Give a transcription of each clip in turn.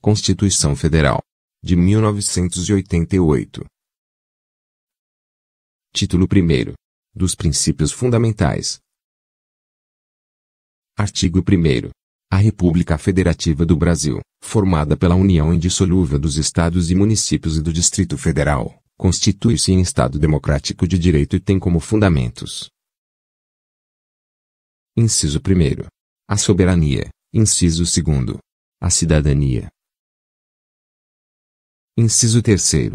Constituição Federal de 1988. Título 1 Dos princípios fundamentais. Artigo 1 a República Federativa do Brasil, formada pela união indissolúvel dos estados e municípios e do Distrito Federal, constitui-se em Estado democrático de direito e tem como fundamentos: Inciso 1. A soberania, inciso 2. A cidadania, Inciso 3.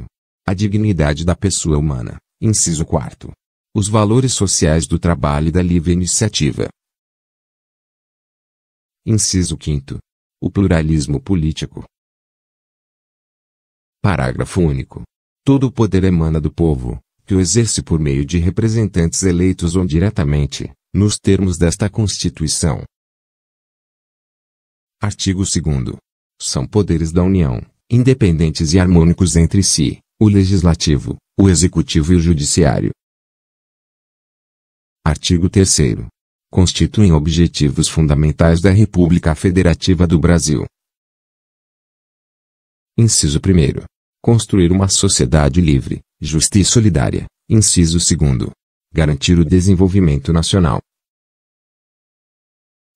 A dignidade da pessoa humana. Inciso 4. Os valores sociais do trabalho e da livre iniciativa. Inciso 5. O pluralismo político. Parágrafo único. Todo o poder emana do povo, que o exerce por meio de representantes eleitos ou diretamente, nos termos desta Constituição. Artigo 2. São poderes da União independentes e harmônicos entre si, o Legislativo, o Executivo e o Judiciário. Artigo 3. Constituem objetivos fundamentais da República Federativa do Brasil. Inciso 1. Construir uma sociedade livre, justa e solidária. Inciso 2. Garantir o desenvolvimento nacional.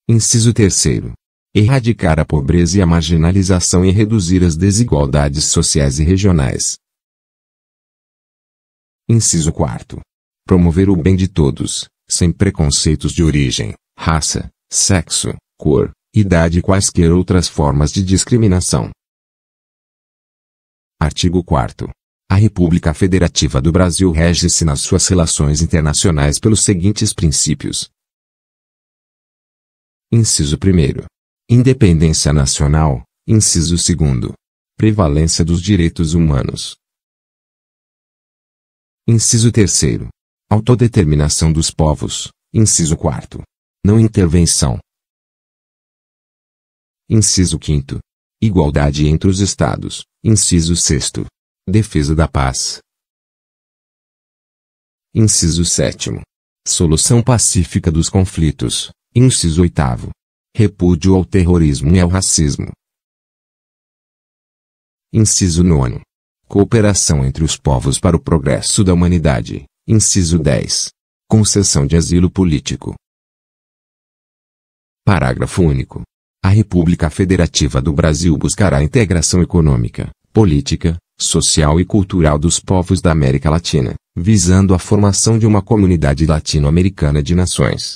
Inciso 3 erradicar a pobreza e a marginalização e reduzir as desigualdades sociais e regionais. Inciso 4. Promover o bem de todos, sem preconceitos de origem, raça, sexo, cor, idade e quaisquer outras formas de discriminação. Artigo 4. A República Federativa do Brasil rege-se nas suas relações internacionais pelos seguintes princípios. Inciso 1. Independência Nacional, inciso 2. Prevalência dos direitos humanos. Inciso 3. Autodeterminação dos povos, inciso 4. Não intervenção. Inciso 5. Igualdade entre os Estados, inciso 6. Defesa da paz. Inciso 7. Solução pacífica dos conflitos, inciso 8. Repúdio ao terrorismo e ao racismo. Inciso 9. Cooperação entre os povos para o progresso da humanidade. Inciso 10. Concessão de asilo político. Parágrafo único. A República Federativa do Brasil buscará a integração econômica, política, social e cultural dos povos da América Latina, visando a formação de uma comunidade latino-americana de nações.